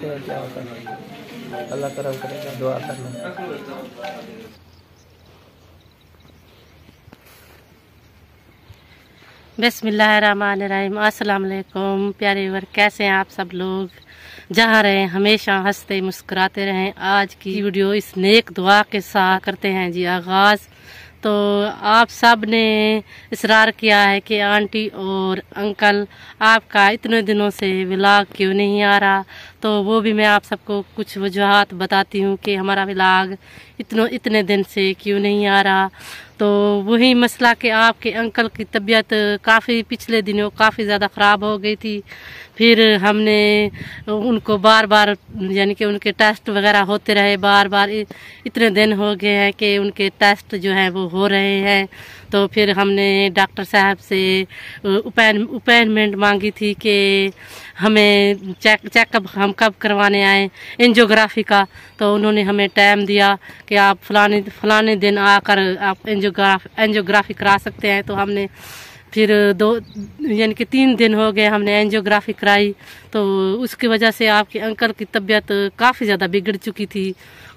देखते हैं क्या होता है अल्लाह करम करेगा दुआ करना बसमिल्लाम असलकुम प्यारे वर कैसे हैं आप सब लोग जहाँ रहें हमेशा हंसते मुस्कुराते रहें आज की वीडियो इस नेक दुआ के साथ करते हैं जी आगाज़ तो आप सब ने इसरार किया है कि आंटी और अंकल आपका इतने दिनों से विलाग क्यों नहीं आ रहा तो वो भी मैं आप सबको कुछ वजूहत बताती हूँ कि हमारा ब्लाग इतनों इतने दिन से क्यों नहीं आ रहा तो वही मसला कि आपके अंकल की तबीयत काफ़ी पिछले दिनों काफ़ी ज़्यादा ख़राब हो गई थी फिर हमने उनको बार बार यानी कि उनके टेस्ट वगैरह होते रहे बार बार इतने दिन हो गए हैं कि उनके टेस्ट जो हैं वो हो रहे हैं तो फिर हमने डॉक्टर साहब से अपॉइंटमेंट मांगी थी कि हमें चेक चेकअप हम कब करवाने आए एंजियोग्राफी का तो उन्होंने हमें टाइम दिया कि आप फलाने फलाने दिन आकर आप एंजियोग्राफ एंजियोग्राफी करा सकते हैं तो हमने फिर दो यानी कि तीन दिन हो गए हमने एंजियोग्राफी कराई तो उसकी वजह से आपके अंकल की तबीयत काफ़ी ज़्यादा बिगड़ चुकी थी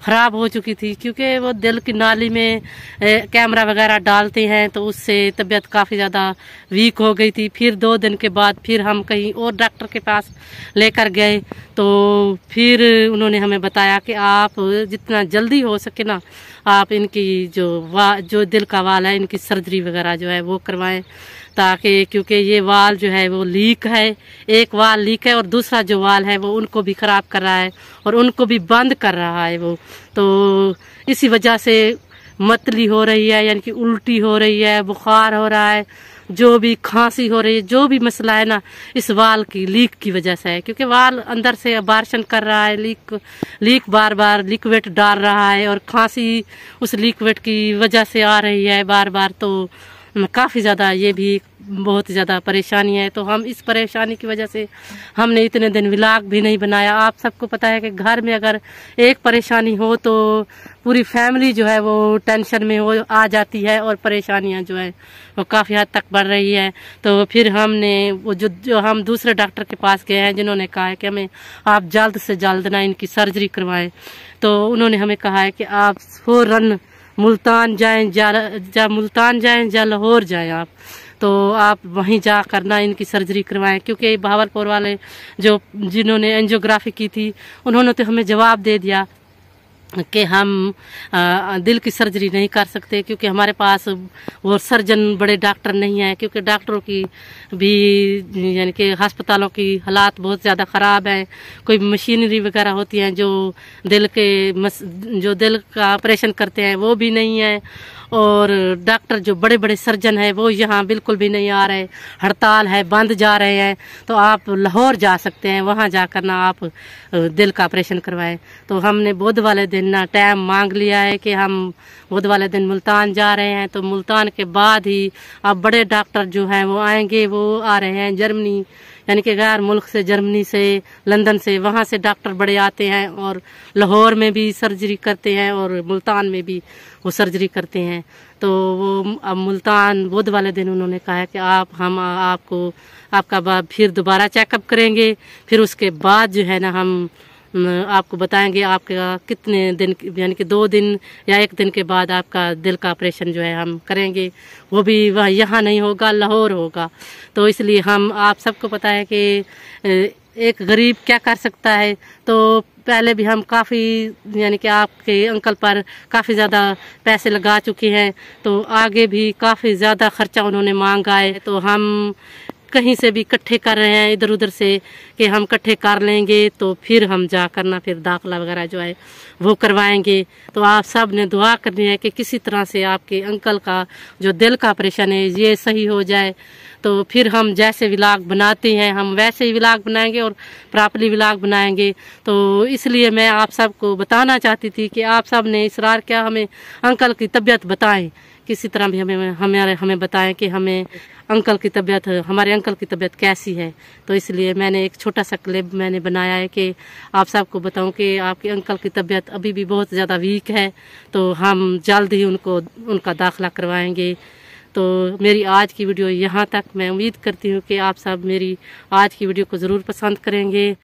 ख़राब हो चुकी थी क्योंकि वो दिल की नाली में कैमरा वगैरह डालते हैं तो उससे तबीयत काफ़ी ज़्यादा वीक हो गई थी फिर दो दिन के बाद फिर हम कहीं और डॉक्टर के पास लेकर गए तो फिर उन्होंने हमें बताया कि आप जितना जल्दी हो सके ना आप इनकी जो वा जो दिल का वाल है इनकी सर्जरी वगैरह जो है वो करवाएं ताकि क्योंकि ये वाल जो है वो लीक है एक वाल लीक है और दूसरा जो वाल है वो उनको भी ख़राब कर रहा है और उनको भी बंद कर रहा है वो तो इसी वजह से मतली हो रही है यानी कि उल्टी हो रही है बुखार हो रहा है जो भी खांसी हो रही है जो भी मसला है ना इस वाल की लीक की वजह से है क्योंकि वाल अंदर से बारशन कर रहा है लीक लीक बार बार लिक्विड डाल रहा है और खांसी उस लिक्विड की वजह से आ रही है बार बार तो काफ़ी ज़्यादा ये भी बहुत ज़्यादा परेशानी है तो हम इस परेशानी की वजह से हमने इतने दिन विलाग भी नहीं बनाया आप सबको पता है कि घर में अगर एक परेशानी हो तो पूरी फैमिली जो है वो टेंशन में हो आ जाती है और परेशानियां जो है वो काफ़ी हद तक बढ़ रही है तो फिर हमने वो जो जो हम दूसरे डॉक्टर के पास गए हैं जिन्होंने कहा है कि हमें आप जल्द से जल्द ना इनकी सर्जरी करवाएं तो उन्होंने हमें कहा है कि आप रन मुल्तान जाएं जा, मुल्तान जाएं या लाहौर जाएं आप तो आप वहीं जा करना इनकी सर्जरी करवाएं क्योंकि भावलपुर वाले जो जिन्होंने एंजियोग्राफी की थी उन्होंने तो हमें जवाब दे दिया कि हम दिल की सर्जरी नहीं कर सकते क्योंकि हमारे पास वो सर्जन बड़े डॉक्टर नहीं हैं क्योंकि डॉक्टरों की भी यानी कि हस्पतालों की हालात बहुत ज़्यादा ख़राब है कोई मशीनरी वगैरह होती हैं जो दिल के मस, जो दिल का ऑपरेशन करते हैं वो भी नहीं है और डॉक्टर जो बड़े बड़े सर्जन हैं वो यहाँ बिल्कुल भी नहीं आ रहे हड़ताल है बंद जा रहे हैं तो आप लाहौर जा सकते हैं वहाँ जाकर ना आप दिल का ऑपरेशन करवाएं तो हमने बुध वाले दिन ना टाइम मांग लिया है कि हम बुध वाले दिन मुल्तान जा रहे हैं तो मुल्तान के बाद ही अब बड़े डॉक्टर जो हैं वो आएंगे वो आ रहे हैं जर्मनी यानी कि गैर मुल्क से जर्मनी से लंदन से वहाँ से डॉक्टर बड़े आते हैं और लाहौर में भी सर्जरी करते हैं और मुल्तान में भी वो सर्जरी करते हैं तो वो अब मुल्तान बुध वाले दिन उन्होंने कहा है कि आप हम आपको आपका फिर दोबारा चेकअप करेंगे फिर उसके बाद जो है ना हम आपको बताएंगे आपका कितने दिन यानी कि दो दिन या एक दिन के बाद आपका दिल का ऑपरेशन जो है हम करेंगे वो भी वह यहाँ नहीं होगा लाहौर होगा तो इसलिए हम आप सबको पता है कि एक गरीब क्या कर सकता है तो पहले भी हम काफ़ी यानी कि आपके अंकल पर काफ़ी ज़्यादा पैसे लगा चुके हैं तो आगे भी काफ़ी ज़्यादा ख़र्चा उन्होंने मांगा है तो हम कहीं से भी इकट्ठे कर रहे हैं इधर उधर से कि हम इकट्ठे कर लेंगे तो फिर हम जा करना फिर दाखला वगैरह जो है वो करवाएंगे तो आप सब ने दुआ करनी है कि किसी तरह से आपके अंकल का जो दिल का ऑपरेशन है ये सही हो जाए तो फिर हम जैसे विलाग बनाते हैं हम वैसे ही विलाग बनाएंगे और प्रॉपरली विलाग बनाएंगे तो इसलिए मैं आप सबको बताना चाहती थी कि आप सब ने इसरार क्या हमें अंकल की तबीयत बताएं किसी तरह भी हमें हमें हमें बताएं कि हमें अंकल की तबीयत हमारे अंकल की तबीयत कैसी है तो इसलिए मैंने एक छोटा सा क्लिप मैंने बनाया है कि आप सबको बताऊं कि आपके अंकल की तबीयत अभी भी बहुत ज़्यादा वीक है तो हम जल्द ही उनको उनका दाखिला करवाएंगे तो मेरी आज की वीडियो यहाँ तक मैं उम्मीद करती हूँ कि आप सब मेरी आज की वीडियो को ज़रूर पसंद करेंगे